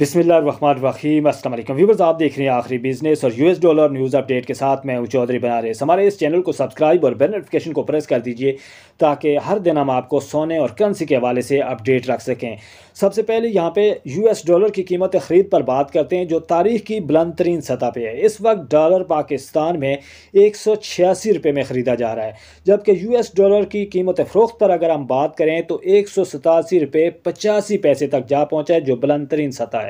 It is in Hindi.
बिसमीम असल व्यूवर्स आप देख रहे हैं आखिरी बिजनेस और यूएस डॉलर न्यूज़ अपडेट के साथ मैं हूं चौधरी बना रहे हमारे इस चैनल को सब्सक्राइब और बेल नोटिफिकेशन को प्रेस कर दीजिए ताकि हर दिन हम आपको सोने और करेंसी के हवाले से अपडेट रख सकें सबसे पहले यहाँ पे यूएस डॉलर की कीमत ख़रीद पर बात करते हैं जो तारीख की बुलंद तरीन सतह पर है इस वक्त डॉलर पाकिस्तान में एक सौ छियासी रुपये में ख़रीदा जा रहा है जबकि एस डॉलर की कीमत फ़रोख्त पर अगर हम बात करें तो एक सौ सतासी रुपये पचासी पैसे तक जा पहुँचा है जो बुलंद तरीन सतह है